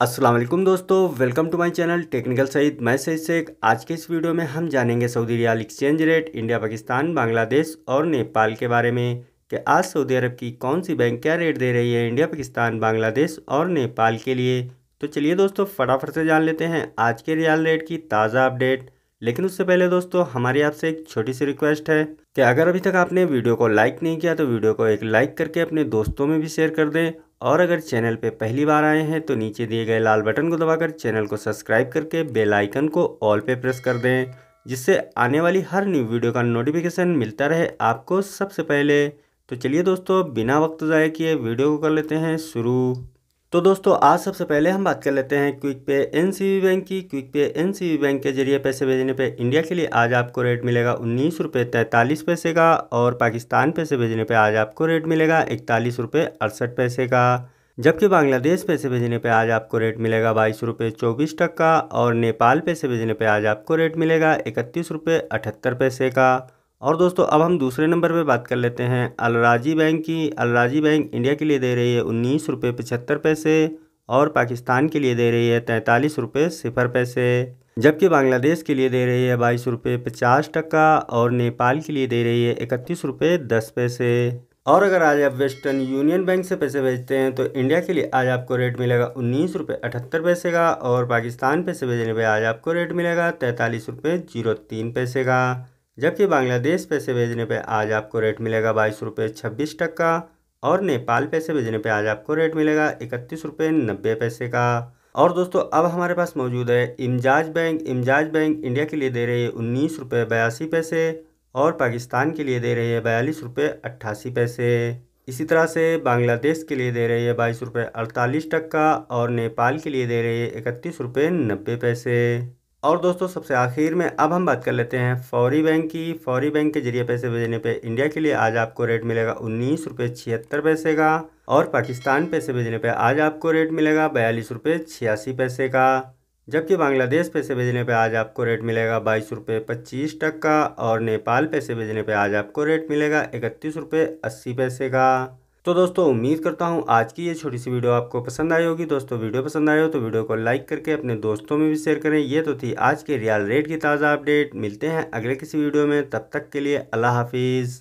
वालेकुम दोस्तों welcome to my channel technical Saeed मैं सईद शेख आज के इस वीडियो में हम जानेंगे Saudi riyal exchange rate India Pakistan Bangladesh और नेपाल के बारे में कि आज सऊदी अरब की कौन सी बैंक क्या रेट दे रही है इंडिया पाकिस्तान बांग्लादेश और नेपाल के लिए तो चलिए दोस्तों फटाफट से जान लेते हैं आज के रियाल रेट की ताज़ा अपडेट लेकिन उससे पहले दोस्तों हमारी आपसे एक छोटी सी रिक्वेस्ट है कि अगर अभी तक आपने वीडियो को लाइक नहीं किया तो वीडियो को एक लाइक करके अपने दोस्तों में भी शेयर कर दें और अगर चैनल पे पहली बार आए हैं तो नीचे दिए गए लाल बटन को दबाकर चैनल को सब्सक्राइब करके बेल आइकन को ऑल पे प्रेस कर दें जिससे आने वाली हर न्यू वीडियो का नोटिफिकेशन मिलता रहे आपको सबसे पहले तो चलिए दोस्तों बिना वक्त ज़ाया किए वीडियो को कर लेते हैं शुरू तो दोस्तों आज सबसे पहले हम बात कर लेते हैं क्विक पे एन बैंक की क्विक पे एन बैंक के जरिए पैसे भेजने पे इंडिया के लिए आज आपको रेट मिलेगा उन्नीस रुपये तैंतालीस पैसे का और पाकिस्तान पैसे भेजने पे आज आपको रेट मिलेगा इकतालीस रुपये अड़सठ पैसे का जबकि बांग्लादेश पैसे भेजने पे आज आपको रेट मिलेगा बाईस रुपये चौबीस टक्का और नेपाल पैसे भेजने पर आज आपको रेट मिलेगा इकतीस रुपये अठहत्तर पैसे का और दोस्तों अब हम दूसरे नंबर पर बात कर लेते हैं अलराजी बैंक की अलराजी बैंक इंडिया के लिए दे रही है उन्नीस रुपये पचहत्तर पैसे और पाकिस्तान के लिए दे रही है तैंतालीस रुपये सिफर पैसे जबकि बांग्लादेश के लिए दे रही है बाईस रुपये पचास टका और नेपाल के लिए दे रही है इकतीस रुपये दस पैसे और अगर आज आप वेस्टर्न यूनियन बैंक से पैसे भेजते हैं तो इंडिया के लिए आज आपको रेट मिलेगा उन्नीस रुपये अठहत्तर पैसे का और पाकिस्तान पैसे भेजने पर आज आपको रेट मिलेगा तैंतालीस रुपये जीरो तीन पैसे का जबकि बांग्लादेश पैसे भेजने पे आज आपको रेट मिलेगा बाईस रुपये छब्बीस टक्का और नेपाल पैसे भेजने पे आज आपको रेट मिलेगा इकतीस रुपये नब्बे पैसे का और दोस्तों अब हमारे पास मौजूद है इमजाज बैंक इमजाज बैंक इंडिया के लिए दे रही है उन्नीस रुपये बयासी पैसे और पाकिस्तान के लिए दे रही है बयालीस रुपये अट्ठासी पैसे इसी तरह से बांग्लादेश के लिए दे रही है बाईस रुपये अड़तालीस टक्का और नेपाल के लिए दे रही है इकतीस रुपये नब्बे पैसे और दोस्तों सबसे आखिर में अब हम बात कर लेते हैं फौरी बैंक की फौरी बैंक के जरिए पैसे भेजने पे इंडिया के लिए आज आपको रेट मिलेगा उन्नीस रुपये छिहत्तर पैसे का और पाकिस्तान पैसे भेजने पे आज आपको रेट मिलेगा बयालीस रुपये छियासी पैसे का जबकि बांग्लादेश पैसे भेजने पे आज आपको रेट मिलेगा बाईस रुपये पच्चीस टक का और नेपाल पैसे भेजने पे आज आपको रेट मिलेगा इकतीस रुपये अस्सी पैसे का तो दोस्तों उम्मीद करता हूँ आज की ये छोटी सी वीडियो आपको पसंद आई होगी दोस्तों वीडियो पसंद आए हो तो वीडियो को लाइक करके अपने दोस्तों में भी शेयर करें ये तो थी आज के रियल रेट की ताज़ा अपडेट मिलते हैं अगले किसी वीडियो में तब तक के लिए अल्लाह हाफिज़